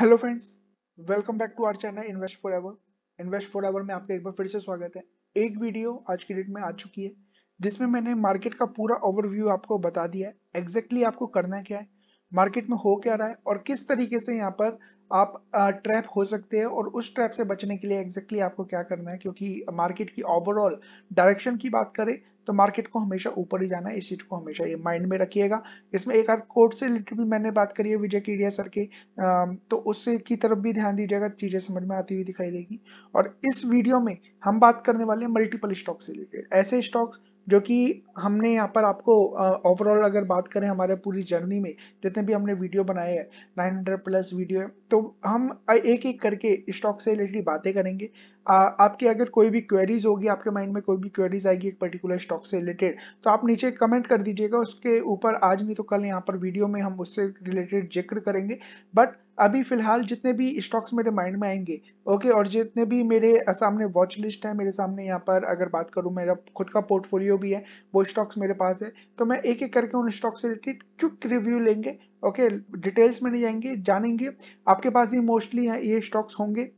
hello friends welcome back to our channel invest forever invest forever में आपका एक बार फिर से स्वागत है एक वीडियो आज की डेट में आ चुकी है जिसमें मैंने मार्केट का पूरा ओवरव्यू आपको बता दिया है एग्जैक्टली exactly आपको करना क्या है मार्केट में हो क्या रहा है और किस तरीके से यहाँ पर आप ट्रैप हो सकते हैं और उस ट्रैप से बचने के लिए एग्जैक्टली exactly आपको क्या करना है क्योंकि मार्केट की ओवरऑल डायरेक्शन की बात करें तो मार्केट को हमेशा ऊपर ही जाना है इस चीज़ को हमेशा ये माइंड में रखिएगा इसमें एक आध कोर्ट से रिलेटेड भी मैंने बात करी है विजय केडिया सर के तो उससे की तरफ भी ध्यान दीजिएगा चीज़ें समझ में आती हुई दिखाई देगी और इस वीडियो में हम बात करने वाले हैं मल्टीपल स्टॉक से रिलेटेड ऐसे स्टॉक्स जो कि हमने यहाँ पर आपको ओवरऑल अगर बात करें हमारे पूरी जर्नी में जितने भी हमने वीडियो बनाए हैं 900 प्लस वीडियो है तो हम एक एक करके स्टॉक से रिलेटेड बातें करेंगे आ, आपकी अगर कोई भी क्वेरीज होगी आपके माइंड में कोई भी क्वेरीज आएगी एक पर्टिकुलर स्टॉक से रिलेटेड तो आप नीचे कमेंट कर दीजिएगा उसके ऊपर आज नहीं तो कल यहाँ पर वीडियो में हम उससे रिलेटेड जिक्र करेंगे बट अभी फिलहाल जितने भी स्टॉक्स मेरे माइंड में आएंगे ओके और जितने भी मेरे सामने वॉच लिस्ट है मेरे सामने यहाँ पर अगर बात करूँ मेरा खुद का पोर्टफोलियो भी है वो स्टॉक्स मेरे पास है तो मैं एक एक करके उन स्टॉक से रिलेटेड क्विक रिव्यू लेंगे ओके डिटेल्स में नहीं जाएंगे जानेंगे आपके पास ही मोस्टली ये स्टॉक्स होंगे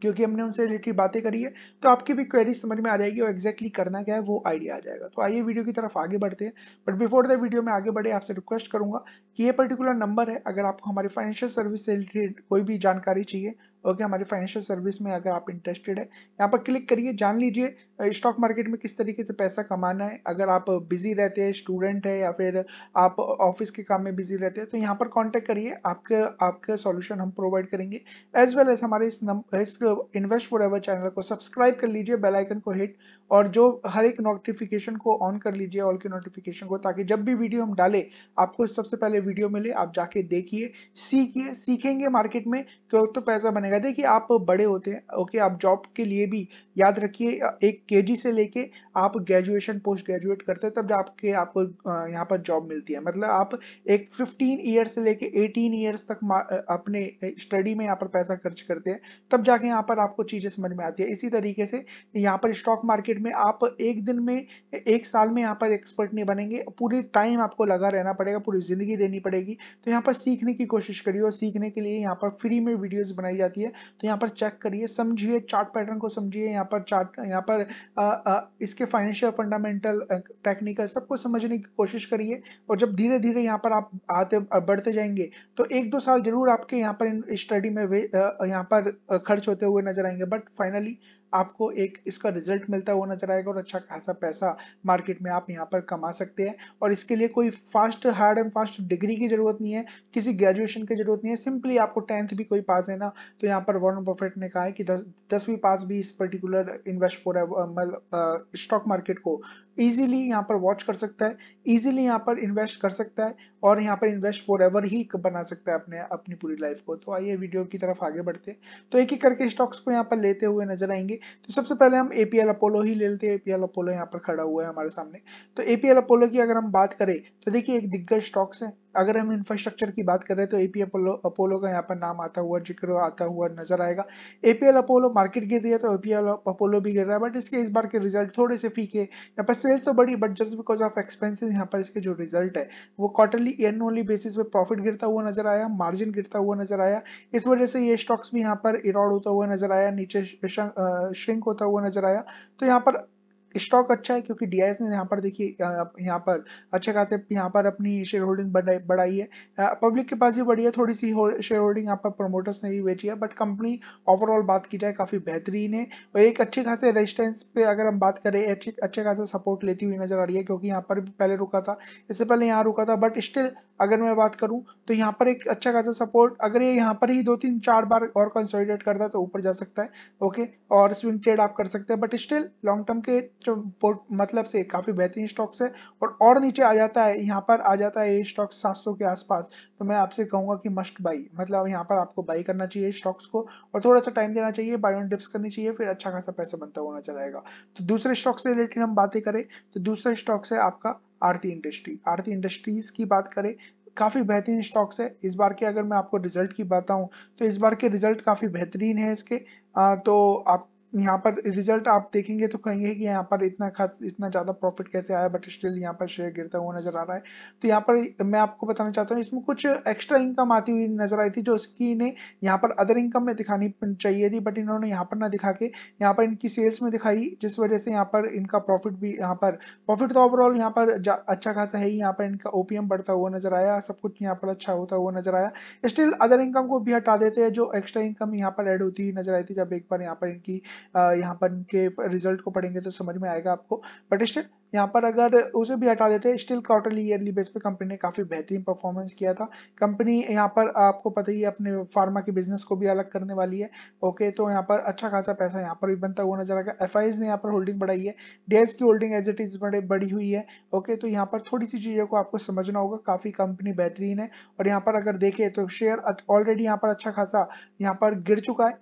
क्योंकि हमने उनसे रिलेटेड बातें करी है तो आपकी भी क्वेरी समझ में आ जाएगी और एक्जैक्टली करना क्या है वो आइडिया आ जाएगा तो आइए वीडियो की तरफ आगे बढ़ते हैं बट बिफोर द वीडियो में आगे बढ़े आपसे रिक्वेस्ट करूंगा कि ये पर्टिकुलर नंबर है अगर आपको हमारी फाइनेंशियल सर्विस से रिलेटेड कोई भी जानकारी चाहिए ओके हमारे फाइनेंशियल सर्विस में अगर आप इंटरेस्टेड है यहाँ पर क्लिक करिए जान लीजिए स्टॉक मार्केट में किस तरीके से पैसा कमाना है अगर आप बिजी रहते हैं स्टूडेंट है या फिर आप ऑफिस के काम में बिजी रहते हैं तो यहाँ पर कॉन्टैक्ट करिए आपके आपके सॉल्यूशन हम प्रोवाइड करेंगे एज वेल एज हमारे इस नंबर इस इन्वेस्ट फॉर एवर चैनल को सब्सक्राइब कर लीजिए बेलाइकन को हिट और जो हर एक नोटिफिकेशन को ऑन कर लीजिए ऑल के नोटिफिकेशन को ताकि जब भी वीडियो हम डालें आपको सबसे पहले वीडियो मिले आप जाके देखिए सीखिए सीखेंगे मार्केट में क्यों तो, तो पैसा बने उन्होंने कहा था कि आप बड़े होते हैं ओके आप जॉब के लिए भी याद रखिए एक के से लेके आप ग्रेजुएशन पोस्ट ग्रेजुएट करते हैं तब आपके आपको यहाँ पर जॉब मिलती है मतलब आप एक 15 ईयर से लेके 18 ईयर्स तक अपने स्टडी में यहाँ पर पैसा खर्च करते हैं तब जाके यहाँ पर आपको चीज़ें समझ में आती है इसी तरीके से यहाँ पर स्टॉक मार्केट में आप एक दिन में एक साल में यहाँ पर एक्सपर्ट नहीं बनेंगे पूरे टाइम आपको लगा रहना पड़ेगा पूरी ज़िंदगी देनी पड़ेगी तो यहाँ पर सीखने की कोशिश करिए और सीखने के लिए यहाँ पर फ्री में वीडियोज़ बनाई जाती है जाती है तो यहाँ पर चेक करिए समझिए चार्ट पैटर्न को समझिए यहाँ पर चार्ट यहाँ पर आ, आ, इसके फाइनेंशियल फंडामेंटल टेक्निकल सबको समझने की कोशिश करिए और जब धीरे धीरे यहाँ पर आप आते बढ़ते जाएंगे तो एक दो साल जरूर आपके यहाँ पर स्टडी में यहाँ पर खर्च होते हुए नजर आएंगे बट फाइनली आपको एक इसका रिजल्ट मिलता हुआ नजर आएगा और अच्छा खासा पैसा मार्केट में आप यहाँ पर कमा सकते हैं और इसके लिए कोई fast hard and fast degree की जरूरत नहीं है किसी ग्रेजुएशन की जरूरत नहीं है सिंपली आपको टेंथ भी कोई पास है ना तो यहाँ पर वॉर्न प्रोफेट ने कहा है कि दसवीं पास भी इस particular invest for stock market को इजीली यहाँ पर वॉच कर सकता है इजीली यहाँ पर इन्वेस्ट कर सकता है और यहाँ पर इन्वेस्ट फॉर एवर ही बना सकता है अपने अपनी पूरी लाइफ को तो आइए वीडियो की तरफ आगे बढ़ते हैं तो एक एक करके स्टॉक्स को यहाँ पर लेते हुए नजर आएंगे तो सबसे पहले हम एपीएल अपोलो ही ले लेते हैं एपीएल अपोलो यहाँ पर खड़ा हुआ है हमारे सामने तो एपीएल अपोलो की अगर हम बात करें तो देखिए एक दिग्गज स्टॉक्स है अगर हम इंफ्रास्ट्रक्चर की बात करें तो एपी अपोलो अपोलो का यहाँ पर नाम आता हुआ जिक्र आता हुआ नजर आएगा एपीएल अपोलो मार्केट गिर रही है तो एपीएल अपोलो भी गिर रहा है बट इसके इस बार के रिजल्ट थोड़े से फीके यहाँ पर सेल्स तो बड़ी but just because of expenses यहाँ पर इसके जो रिजल्ट है वो क्वार्टरली एनुअली बेसिस पे प्रॉफिट गिरता हुआ नजर आया मार्जिन गिरता हुआ नजर आया इस वजह से ये स्टॉक्स भी यहाँ पर इरॉड होता हुआ नजर आया नीचे श्रिंक होता हुआ नजर आया तो यहाँ पर स्टॉक अच्छा है क्योंकि डी ने यहाँ पर देखिए यहाँ पर अच्छे खासे यहाँ पर अपनी शेयर होल्डिंग बढ़ाई है पब्लिक के पास भी बढ़ी है थोड़ी सी शेयर होल्डिंग यहाँ पर प्रमोटर्स ने भी बेची है बट कंपनी ओवरऑल बात की जाए काफी बेहतरीन है और एक अच्छे खासे रेजिस्टेंस पे अगर हम बात करें अच्छे खासे सपोर्ट लेती हुई नजर आ रही है क्योंकि यहाँ पर पहले रुका था इससे पहले यहाँ रुका था बट स्टिल अगर मैं बात करूं तो यहाँ पर एक अच्छा खासा सपोर्ट अगर ये यहाँ पर ही दो तीन चार बार और कंसोलिडेट करता है तो ऊपर जा सकता है ओके और स्विंग ट्रेड आप कर सकते हैं बट स्टिल लॉन्ग टर्म के तो मतलब से काफी बेहतरीन स्टॉक्स है और और नीचे आ जाता है यहाँ पर आ जाता है ये स्टॉक्स सात के आसपास तो मैं आपसे कहूंगा कि मस्ट बाई मतलब यहाँ पर आपको बाई करना चाहिए स्टॉक्स को और थोड़ा सा टाइम देना चाहिए बाय ऑन डिप्स करनी चाहिए फिर अच्छा खासा पैसा बनता होना चलाएगा तो दूसरे स्टॉक से रिलेटेड हम बातें करें तो दूसरा स्टॉक्स है आपका आरती इंडस्ट्री आरती इंडस्ट्रीज की बात करें काफ़ी बेहतरीन स्टॉक्स है इस बार के अगर मैं आपको रिजल्ट की बताऊं तो इस बार के रिजल्ट काफ़ी बेहतरीन है इसके आ, तो आप यहाँ पर रिजल्ट आप देखेंगे तो कहेंगे कि यहाँ पर इतना खास इतना ज़्यादा प्रॉफिट कैसे आया बट स्टिल यहाँ पर शेयर गिरता हुआ नजर आ रहा है तो यहाँ पर मैं आपको बताना चाहता हूँ इसमें कुछ एक्स्ट्रा इनकम आती हुई नजर आई थी जो इसकी इन्हें यहाँ पर अदर इनकम में दिखानी चाहिए थी बट इन्होंने यहाँ पर ना दिखा के यहाँ पर इनकी सेल्स में दिखाई जिस वजह से यहाँ पर इनका प्रॉफिट भी यहाँ पर प्रॉफिट तो ओवरऑल यहाँ पर अच्छा खासा है यहाँ पर इनका ओपीएम बढ़ता हुआ नजर आया सब कुछ यहाँ पर अच्छा होता हुआ नजर आया स्टिल अदर इनकम को भी हटा देते हैं जो एक्स्ट्रा इनकम यहाँ पर एड होती हुई नजर आई थी जब एक बार यहाँ पर इनकी यहाँ पर के रिजल्ट को पढ़ेंगे तो समझ में आएगा आपको बट स्टिल यहाँ पर अगर उसे भी हटा देते हैं स्टिल क्वार्टरली ईयरली बेस पे कंपनी ने काफी बेहतरीन परफॉर्मेंस किया था कंपनी यहाँ पर आपको पता ही है अपने फार्मा के बिजनेस को भी अलग करने वाली है ओके तो यहाँ पर अच्छा खासा पैसा यहाँ पर भी बनता हुआ नजर आएगा एफ ने यहाँ पर होल्डिंग बढ़ाई है डेज की होल्डिंग एज इट इज बड़ी हुई है ओके तो यहाँ पर थोड़ी सी चीजों को आपको समझना होगा काफी कंपनी बेहतरीन है और यहाँ पर अगर देखे तो शेयर ऑलरेडी यहाँ पर अच्छा खासा यहाँ पर गिर चुका है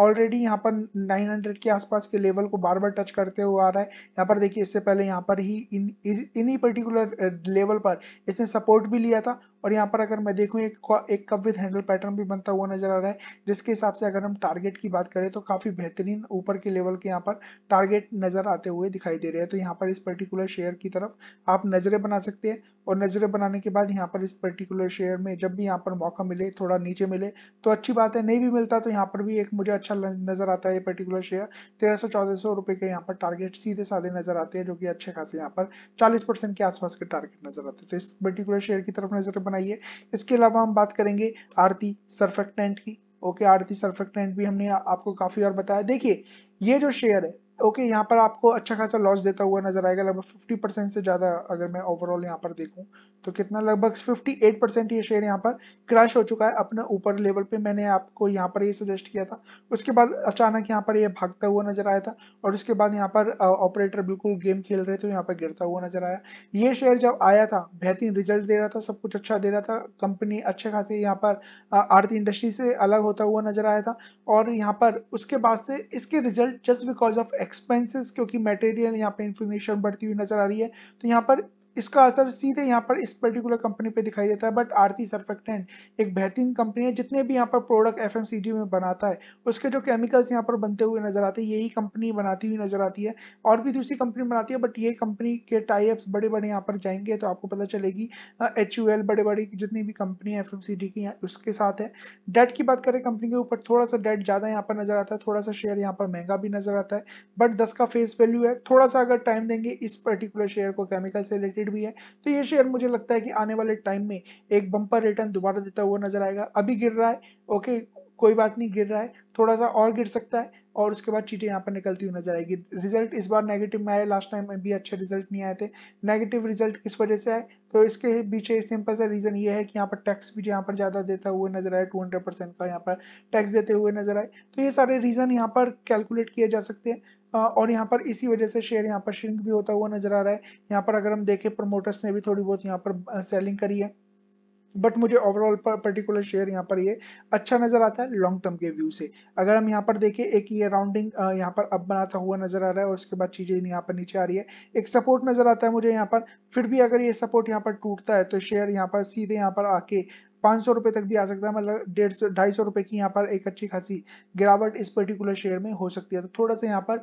ऑलरेडी यहाँ पर 900 के आसपास के लेवल को बार बार टच करते हुए आ रहा है यहाँ पर देखिए इससे पहले यहाँ पर ही इन इन्हीं पर्टिकुलर लेवल पर इसने सपोर्ट भी लिया था और यहाँ पर अगर मैं देखूँ एक एक कप विद हैंडल पैटर्न भी बनता हुआ नजर आ रहा है जिसके हिसाब से अगर हम टारगेट की बात करें तो काफी बेहतरीन ऊपर के लेवल के यहाँ पर टारगेट नजर आते हुए दिखाई दे रहे हैं तो यहाँ पर इस पर्टिकुलर शेयर की तरफ आप नजरें बना सकते हैं और नजरें बनाने के बाद यहाँ पर इस पर्टिकुलर शेयर में जब भी यहाँ पर मौका मिले थोड़ा नीचे मिले तो अच्छी बात है नहीं भी मिलता तो यहाँ पर भी एक मुझे अच्छा नजर आता है ये पर्टिकुलर शेयर तेरह सौ चौदह सौ रुपए के यहाँ पर टारगेट सीधे साधे नजर आते हैं जो कि अच्छे खासे यहाँ पर चालीस परसेंट के आसपास के टारगेट नजर आते हैं तो इस पर्टिकुलर शेयर की तरफ नजर बनाई बनाई है इसके अलावा हम बात करेंगे आरती सर्फेक्टेंट की ओके आरती सर्फेक्टेंट भी हमने आपको काफ़ी और बताया देखिए ये जो शेयर है ओके यहाँ पर आपको अच्छा खासा लॉस देता हुआ नजर आएगा लगभग 50 परसेंट से ज़्यादा अगर मैं ओवरऑल यहाँ पर देखूँ तो कितना लगभग 58 परसेंट ये शेयर यहाँ पर क्रैश हो चुका है अपने ऊपर लेवल पे मैंने आपको यहाँ पर ये सजेस्ट किया था उसके बाद अचानक यहाँ पर ये यह भागता हुआ नजर आया था और उसके बाद यहाँ पर ऑपरेटर बिल्कुल गेम खेल रहे थे यहाँ पर गिरता हुआ नजर आया ये शेयर जब आया था बेहतरीन रिजल्ट दे रहा था सब कुछ अच्छा दे रहा था कंपनी अच्छे खासे यहाँ पर आरती इंडस्ट्री से अलग होता हुआ नजर आया था और यहाँ पर उसके बाद से इसके result just because of expenses क्योंकि मटेरियल यहाँ पे इन्फ्लेशन बढ़ती हुई नजर आ रही है तो यहाँ पर इसका असर सीधे यहाँ पर इस पर्टिकुलर कंपनी पे दिखाई देता है बट आरती सर्फेक्टेंट एक बेहतरीन कंपनी है जितने भी यहाँ पर प्रोडक्ट एफ में बनाता है उसके जो केमिकल्स यहाँ पर बनते हुए नजर आते हैं यही कंपनी बनाती हुई नजर आती है और भी दूसरी कंपनी बनाती है बट ये कंपनी के टाइप्स बड़े बड़े यहाँ पर जाएंगे तो आपको पता चलेगी एच बड़े बड़े जितनी भी कंपनी है एफ की उसके साथ है डेट की बात करें कंपनी के ऊपर थोड़ा सा डेट ज़्यादा यहाँ पर नजर आता है थोड़ा सा शेयर यहाँ पर महंगा भी नजर आता है बट दस का फेस वैल्यू है थोड़ा सा अगर टाइम देंगे इस पर्टिकुलर शेयर को केमिकल से रिलेटेड ट्रेड भी है तो ये शेयर मुझे लगता है कि आने वाले टाइम में एक बंपर रिटर्न दोबारा देता हुआ नजर आएगा अभी गिर रहा है ओके कोई बात नहीं गिर रहा है थोड़ा सा और गिर सकता है और उसके बाद चीटें यहाँ पर निकलती हुई नजर आएगी रिजल्ट इस बार नेगेटिव में आए लास्ट टाइम में भी अच्छे रिजल्ट नहीं आए थे नेगेटिव रिजल्ट किस वजह से आए तो इसके पीछे सिंपल सा रीज़न ये है कि यहाँ पर टैक्स भी यहाँ पर ज़्यादा देता हुआ नजर आए टू परसेंट का यहाँ पर टैक्स देते हुए नजर आए तो ये सारे रीज़न यहाँ पर कैलकुलेट किए जा सकते हैं और यहाँ पर इसी वजह से शेयर यहाँ पर श्रिंक भी होता हुआ नजर आ रहा है यहाँ पर अगर हम देखें प्रमोटर्स ने भी थोड़ी बहुत यहाँ पर सेलिंग करी है बट मुझे ओवरऑल पर पर्टिकुलर शेयर यहाँ पर ये यह अच्छा नजर आता है लॉन्ग टर्म के व्यू से अगर हम यहाँ पर देखें एक ये राउंडिंग यहाँ पर अब बनाता हुआ नजर आ रहा है और उसके बाद चीजें यहाँ पर नीचे आ रही है एक सपोर्ट नजर आता है मुझे यहाँ पर फिर भी अगर ये सपोर्ट यहाँ पर टूटता है तो शेयर यहाँ पर सीधे यहाँ पर आके पाँच सौ रुपये तक भी आ सकता है मतलब डेढ़ सौ ढाई सौ रुपये की यहाँ पर एक अच्छी खासी गिरावट इस पर्टिकुलर शेयर में हो सकती है तो थोड़ा सा यहाँ पर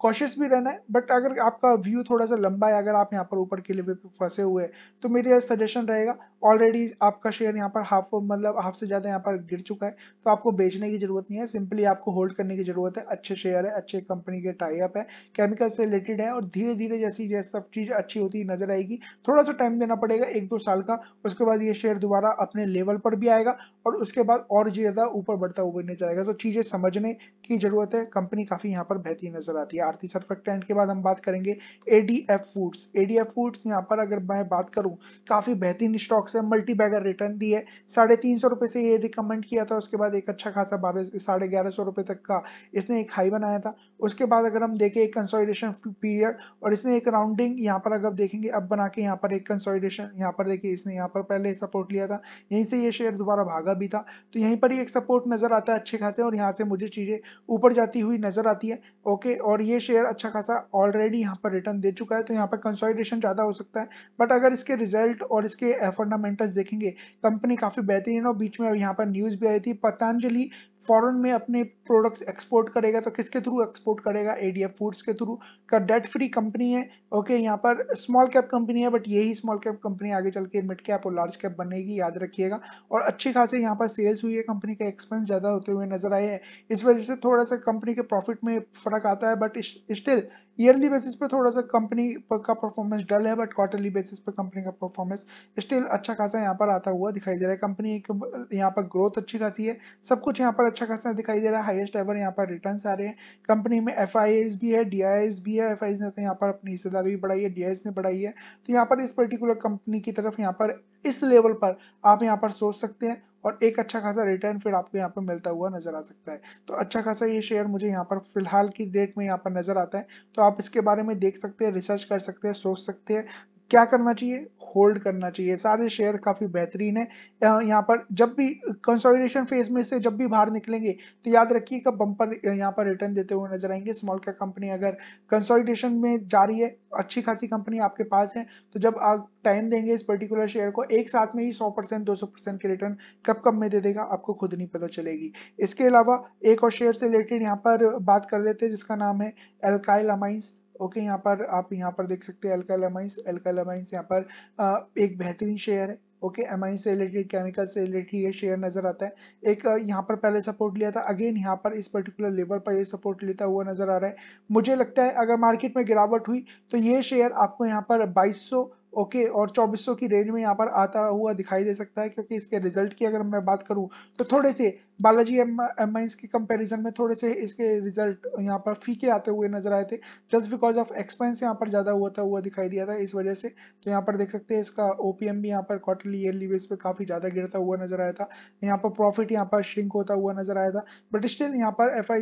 कॉशियस भी रहना है बट अगर आपका व्यू थोड़ा सा लंबा है अगर आप यहाँ पर ऊपर के लेवल पर फंसे हुए हैं तो मेरा सजेशन रहेगा ऑलरेडी आपका शेयर यहाँ पर हाफ मतलब हाफ से ज़्यादा यहाँ पर गिर चुका है तो आपको बेचने की ज़रूरत नहीं है सिंपली आपको होल्ड करने की ज़रूरत है अच्छे शेयर है अच्छे कंपनी के टाइप है केमिकल से रिलेटेड है और धीरे धीरे जैसी जैसे सब चीज़ अच्छी होती नजर आएगी थोड़ा सा टाइम देना पड़ेगा एक दो साल का उसके बाद ये शेयर दोबारा अपने लेवल पर भी आएगा और उसके बाद और ज़्यादा ऊपर बढ़ता उभरने जाएगा तो चीज़ें समझने की ज़रूरत है कंपनी काफ़ी यहाँ पर बेहतरीन नज़र आती है आरती सर्फेक्टेंट के बाद हम बात करेंगे एडीएफ फूड्स एडीएफ फूड्स यहाँ पर अगर मैं बात करूँ काफ़ी बेहतरीन स्टॉक्स है मल्टी बैगर रिटर्न दी है साढ़े तीन सौ रुपए से ये रिकमेंड किया था उसके बाद एक अच्छा खासा बारह साढ़े ग्यारह सौ रुपए तक का इसने एक हाई बनाया था उसके बाद अगर हम देखें एक कंसोलिडेशन पीरियड और इसने एक राउंडिंग यहाँ पर अगर देखेंगे अब बना के यहाँ पर एक कंसोलिडेशन यहाँ पर देखिए इसने यहाँ पर पहले सपोर्ट लिया था यहीं से ये शेयर दोबारा भागा भी था तो यहीं पर ही एक सपोर्ट नज़र आता है अच्छे खासे और यहाँ से मुझे चीज़ें ऊपर जाती हुई नज़र आती है ओके और ये शेयर अच्छा खासा ऑलरेडी यहाँ पर रिटर्न दे चुका है तो यहाँ पर कंसोलिडेशन ज़्यादा हो सकता है बट अगर इसके रिजल्ट और इसके फंडामेंटल्स देखेंगे कंपनी काफ़ी बेहतरीन और बीच में यहाँ पर न्यूज़ भी आई थी पतंजलि फॉरन में अपने प्रोडक्ट्स एक्सपोर्ट करेगा तो किसके थ्रू एक्सपोर्ट करेगा एडीएफ फूड्स के थ्रू का डेट फ्री कंपनी है ओके यहाँ पर स्मॉल कैप कंपनी है बट यही स्मॉल कैप कंपनी आगे चल के मिड कैप और लार्ज कैप बनेगी याद रखिएगा और अच्छी खासी यहाँ पर सेल्स हुई है कंपनी का एक्सपेंस ज़्यादा होते हुए नजर आए हैं इस वजह से थोड़ा सा कंपनी के प्रॉफिट में फर्क आता है बट स्टिल ईयरली बेसिस पे थोड़ा सा कंपनी का परफॉर्मेंस डल है बट क्वार्टरली बेसिस पे कंपनी का परफॉर्मेंस स्टिल अच्छा खासा यहाँ पर आता हुआ दिखाई दे रहा है कंपनी यहाँ पर ग्रोथ अच्छी खासी है सब कुछ यहाँ पर अच्छा खासा दिखाई दे रहा है हाईएस्ट एवर यहाँ पर रिटर्न आ रहे हैं कंपनी में एफ भी है डी भी है एफ ने तो यहाँ पर अपनी हिस्सेदारी भी बढ़ाई है डी ने बढ़ाई है तो यहाँ पर इस पर्टिकुलर कंपनी की तरफ यहाँ पर इस लेवल पर आप यहाँ पर सोच सकते हैं और एक अच्छा खासा रिटर्न फिर आपको यहाँ पर मिलता हुआ नजर आ सकता है तो अच्छा खासा ये शेयर मुझे यहाँ पर फिलहाल की डेट में यहाँ पर नजर आता है तो आप इसके बारे में देख सकते हैं रिसर्च कर सकते हैं सोच सकते हैं क्या करना चाहिए होल्ड करना चाहिए सारे शेयर काफी बेहतरीन है यहाँ पर जब भी कंसोलिडेशन फेज में से जब भी बाहर निकलेंगे तो याद रखिए कब बम्पर यहाँ पर रिटर्न देते हुए नजर आएंगे स्मॉल कैप कंपनी अगर कंसोलिडेशन में जा रही है अच्छी खासी कंपनी आपके पास है तो जब आप टाइम देंगे इस पर्टिकुलर शेयर को एक साथ में ही सौ परसेंट दो परसेंट के रिटर्न कब कब में दे देगा आपको खुद नहीं पता चलेगी इसके अलावा एक और शेयर से रिलेटेड यहाँ पर बात कर लेते हैं जिसका नाम है एलकाइल अमाइंस ओके यहाँ पर आप यहाँ पर देख सकते हैं एल्काइल एमाइंस एल्काइल एमाइंस यहाँ पर आ, एक बेहतरीन शेयर है ओके आई से रिलेटेड केमिकल से रिलेटेड ये शेयर नजर आता है एक यहाँ पर पहले सपोर्ट लिया था अगेन यहाँ पर इस पर्टिकुलर लेवल पर ये सपोर्ट लेता हुआ नजर आ रहा है मुझे लगता है अगर मार्केट में गिरावट हुई तो ये शेयर आपको यहाँ पर 2200 ओके okay, और 2400 की रेंज में यहाँ पर आता हुआ दिखाई दे सकता है क्योंकि इसके रिजल्ट की अगर मैं बात करूँ तो थोड़े से बालाजी एम एमाइंस के कंपेरिजन में थोड़े से इसके रिजल्ट यहाँ पर फीके आते हुए नजर आए थे जस्ट बिकॉज ऑफ एक्सपेंस यहाँ पर ज़्यादा हुआ था हुआ दिखाई दिया था इस वजह से तो यहाँ पर देख सकते हैं इसका ओ भी यहाँ पर क्वार्टरली ईयरली बेस पे काफ़ी ज़्यादा गिरता हुआ नजर आया था यहाँ पर प्रॉफिट यहाँ पर श्रिंक होता हुआ नजर आया था बट स्टिल यहाँ पर एफ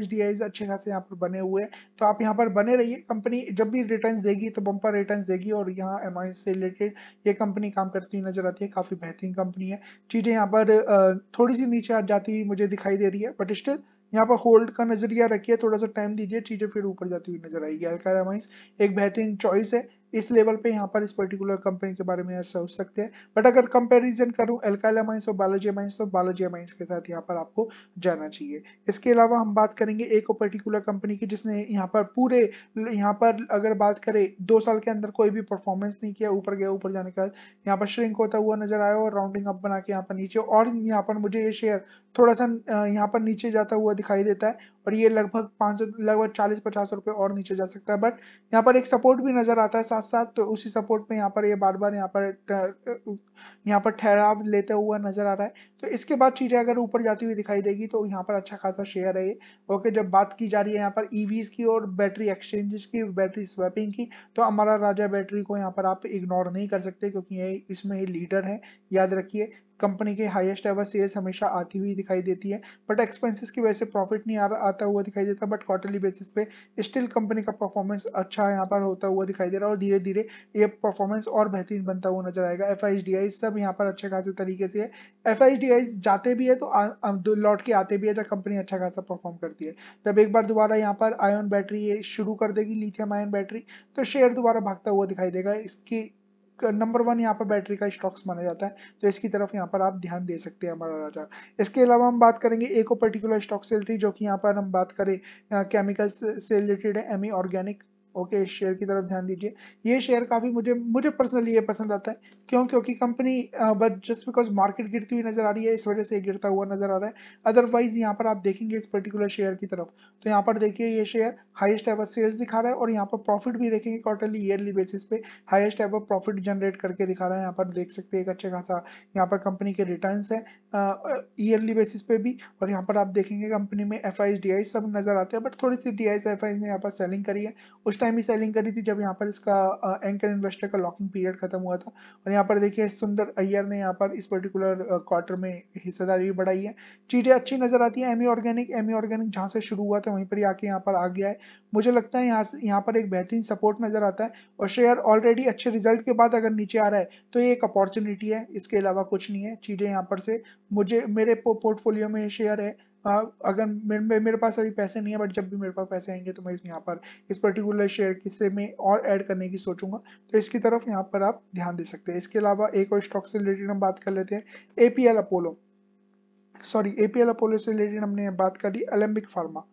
अच्छे खासे यहाँ पर बने हुए हैं तो आप यहाँ पर बने रहिए कंपनी जब भी रिटर्न देगी तो बम्पर रिटर्न देगी और यहाँ एमाइंस से रिलेटेड ये कंपनी काम करती नजर आती है काफ़ी बेहतरीन कंपनी है चीज़ें यहाँ पर थोड़ी सी नीचे आ जाती हुई मुझे दिखाई दे रही है बट स्टिल यहाँ पर होल्ड का नजरिया रखिए थोड़ा सा टाइम दीजिए चीजें फिर ऊपर जाती हुई नजर आएगी एक बेहतरीन चॉइस है इस लेवल पे यहाँ पर इस पर्टिकुलर कंपनी के बारे में सोच सकते हैं बट अगर कंपैरिजन करूँ एल्काइल माइंस और बालाजी माइंस तो बालाजी माइंस के साथ यहाँ पर आपको जाना चाहिए इसके अलावा हम बात करेंगे एक और पर्टिकुलर कंपनी की जिसने यहाँ पर पूरे यहाँ पर अगर बात करें दो साल के अंदर कोई भी परफॉर्मेंस नहीं किया ऊपर गया ऊपर जाने के बाद यहाँ पर श्रिंक होता हुआ नजर आया और राउंडिंग अप बना के यहाँ पर नीचे और यहाँ पर मुझे ये शेयर थोड़ा सा यहाँ पर नीचे जाता हुआ दिखाई देता है और ये लगभग पाँच लगभग चालीस पचास रुपये और नीचे जा सकता है बट यहाँ पर एक सपोर्ट भी नजर आता है साथ साथ तो उसी सपोर्ट में यहाँ पर ये यह बार बार यहाँ पर यहाँ पर ठहराव लेते हुआ नजर आ रहा है तो इसके बाद चीजें अगर ऊपर जाती हुई दिखाई देगी तो यहाँ पर अच्छा खासा शेयर है ओके जब बात की जा रही है यहाँ पर ईवीज e की और बैटरी एक्सचेंजेस की बैटरी स्वैपिंग की तो हमारा राजा बैटरी को यहाँ पर आप इग्नोर नहीं कर सकते क्योंकि ये इसमें ही लीडर है याद रखिए कंपनी के हाईएस्ट एवर सेल्स हमेशा आती हुई दिखाई देती है बट एक्सपेंसेस की वजह से प्रॉफिट नहीं आ रहा आता हुआ दिखाई देता बट क्वार्टरली बेसिस पे स्टिल कंपनी का परफॉर्मेंस अच्छा यहाँ पर होता हुआ दिखाई दे रहा है और धीरे धीरे ये परफॉर्मेंस और बेहतरीन बनता हुआ नजर आएगा एफ सब यहाँ पर अच्छे खासे तरीके से है एफ जाते भी है तो लौट के आते भी है जब कंपनी अच्छा खासा परफॉर्म करती है जब एक बार दोबारा यहाँ पर आयोन बैटरी शुरू कर देगी लिथियम आयन बैटरी तो शेयर दोबारा भागता हुआ दिखाई देगा इसकी नंबर वन यहाँ पर बैटरी का स्टॉक्स माना जाता है तो इसकी तरफ यहाँ पर आप ध्यान दे सकते हैं हमारा राजा इसके अलावा हम बात करेंगे एक और पर्टिकुलर स्टॉक से रिलेटेड जो कि यहाँ पर हम बात करें केमिकल से रिलेटेड है एमी ऑर्गेनिक e ओके इस शेयर की तरफ ध्यान दीजिए ये शेयर काफ़ी मुझे मुझे पर्सनली ये पसंद आता है क्यों क्योंकि company but just because market गिरती हुई नज़र आ रही है इस वजह से गिरता हुआ नज़र आ रहा है अदरवाइज यहाँ पर आप देखेंगे इस पर्टिकुलर शेयर की तरफ तो यहाँ पर देखिए ये शेयर हाइस्ट एवर सेल्स दिखा रहा है और यहाँ पर प्रॉफिट भी देखेंगे क्वार्टरली ईयरली बेसिस पे हाइस्ट एवर प्रॉफिट जनरेट करके दिखा रहा है यहाँ पर देख सकते हैं एक अच्छे खासा यहाँ पर कंपनी के रिटर्न है ईयरली बेसिस पे भी और यहाँ पर आप देखेंगे कंपनी में एफ आई सब नज़र आते हैं बट थोड़ी सी डी आई आई ने यहाँ पर सेलिंग करी है उस टाइम ही सेलिंग करी थी जब यहाँ पर इसका एंकर इन्वेस्टर का लॉकिंग पीरियड खत्म हुआ था और यहाँ पर देखिए सुंदर अय्यर ने यहाँ पर इस पर्टिकुलर क्वार्टर में हिस्सेदारी भी बढ़ाई है चीज़ें अच्छी नजर आती है एमी ऑर्गेनिक एमी ऑर्गेनिक जहाँ से शुरू हुआ था वहीं पर आके यहाँ पर आ गया है मुझे लगता है यहाँ यहाँ पर एक बेहतरीन सपोर्ट नजर आता है और शेयर ऑलरेडी अच्छे रिजल्ट के बाद अगर नीचे आ रहा है तो ये एक अपॉर्चुनिटी है इसके अलावा कुछ नहीं है चीज़ें यहाँ पर से मुझे मेरे पोर्टफोलियो में शेयर है हाँ, अगर मेरे, मेरे पास अभी पैसे नहीं है बट जब भी मेरे पास पैसे आएंगे तो मैं इस यहाँ पर इस पर्टिकुलर शेयर किससे में और ऐड करने की सोचूंगा तो इसकी तरफ यहाँ पर आप ध्यान दे सकते हैं इसके अलावा एक और स्टॉक से रिलेटेड हम बात कर लेते हैं एपीएल अपोलो सॉरी एपीएल अपोलो से रिलेटेड हमने बात कर ली Alembic pharma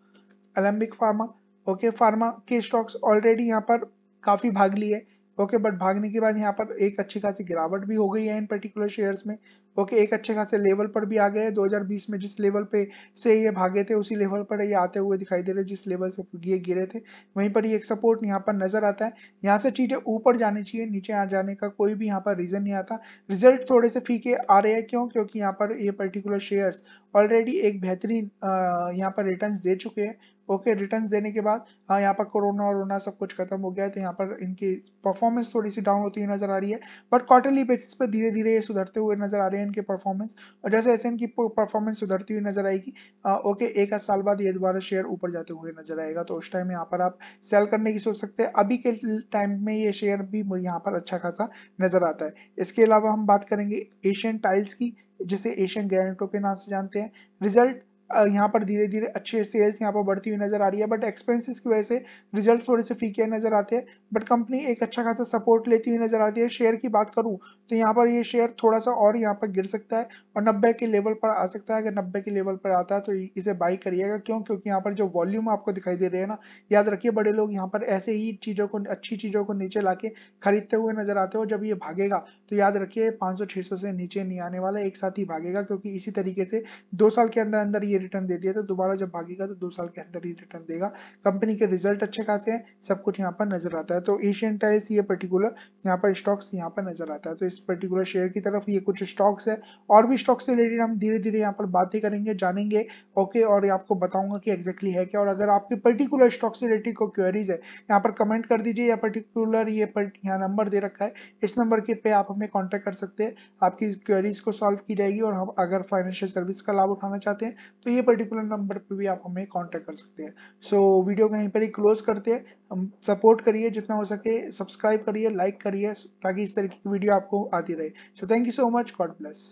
Alembic pharma okay pharma के स्टॉक्स ऑलरेडी यहाँ पर काफ़ी भाग लिए ओके बट भागने के बाद यहाँ पर एक अच्छी खासी गिरावट भी हो गई है इन पर्टिकुलर शेयर्स में ओके एक अच्छे खासे लेवल पर भी आ गए 2020 में जिस लेवल पे से ये भागे थे उसी लेवल पर ये आते हुए दिखाई दे रहे जिस लेवल से ये गिरे थे वहीं पर ये एक सपोर्ट यहाँ पर नजर आता है यहाँ से चीजें ऊपर जानी चाहिए नीचे आ जाने का कोई भी यहाँ पर रीजन नहीं आता रिजल्ट थोड़े से फीके आ रहे हैं क्यों क्योंकि यहाँ पर ये पर्टिकुलर शेयर्स ऑलरेडी एक बेहतरीन यहाँ पर रिटर्न दे चुके हैं ओके रिटर्न्स देने के बाद हाँ यहाँ पर कोरोना और रोना सब कुछ खत्म हो गया है तो यहाँ पर इनकी परफॉर्मेंस थोड़ी सी डाउन होती हुई नजर आ रही है बट क्वार्टरली बेसिस पर धीरे धीरे ये सुधरते हुए नजर आ रहे हैं इनके परफॉर्मेंस और जैसे ऐसे इनकी परफॉर्मेंस सुधरती हुई नजर आएगी ओके एक आध साल बाद ये दोबारा शेयर ऊपर जाते हुए नजर आएगा तो उस टाइम यहाँ पर आप सेल करने की सोच सकते हैं अभी के टाइम में ये शेयर भी यहाँ पर अच्छा खासा नजर आता है इसके अलावा हम बात करेंगे एशियन टाइल्स की जिसे एशियन ग्रैंडो के नाम से जानते हैं रिजल्ट यहाँ पर धीरे धीरे अच्छे सेल्स यहाँ पर बढ़ती हुई नजर आ रही है बट एक्सपेंसेस की वजह से रिजल्ट थोड़े से फीके नजर आते हैं बट कंपनी एक अच्छा खासा सपोर्ट लेती हुई नजर आती है शेयर की बात करूँ तो यहाँ पर ये शेयर थोड़ा सा और यहाँ पर गिर सकता है और नब्बे के लेवल पर आ सकता है अगर नब्बे के लेवल पर आता है तो इसे बाई करिएगा क्यों क्योंकि यहाँ पर जो वॉल्यूम आपको दिखाई दे रहे हैं ना याद रखिए बड़े लोग यहाँ पर ऐसे ही चीज़ों को अच्छी चीज़ों को नीचे ला खरीदते हुए नजर आते हो जब ये भागेगा तो याद रखिए पांच सौ से नीचे नहीं आने वाला एक साथ ही भागेगा क्योंकि इसी तरीके से दो साल के अंदर अंदर ये ये रिटर्न दे दिया तो दोबारा जब भागेगा तो दो साल के अंदर ही रिटर्न देगा कंपनी के रिजल्ट अच्छे खासे हैं सब कुछ यहाँ पर नजर आता है तो एशियन टाइल्स ये पर्टिकुलर यहाँ पर स्टॉक्स यहाँ पर नजर आता है तो इस पर्टिकुलर शेयर की तरफ ये कुछ स्टॉक्स है और भी स्टॉक्स से रिलेटेड हम धीरे धीरे यहाँ पर बातें करेंगे जानेंगे ओके और आपको बताऊंगा कि एक्जैक्टली है क्या और अगर आपके पर्टिकुलर स्टॉक से रिलेटेड कोई क्वेरीज है यहाँ पर कमेंट कर दीजिए या पर्टिकुलर ये यहाँ नंबर दे रखा है इस नंबर के पे आप हमें कॉन्टेक्ट कर सकते हैं आपकी क्वेरीज को सॉल्व की जाएगी और हम अगर फाइनेंशियल सर्विस का लाभ उठाना चाहते हैं तो ये पर्टिकुलर नंबर पे भी आप हमें कांटेक्ट कर सकते हैं सो so, वीडियो को यहीं पर ही क्लोज करते हैं हम सपोर्ट करिए जितना हो सके सब्सक्राइब करिए लाइक करिए ताकि इस तरीके की वीडियो आपको आती रहे so thank you so much God bless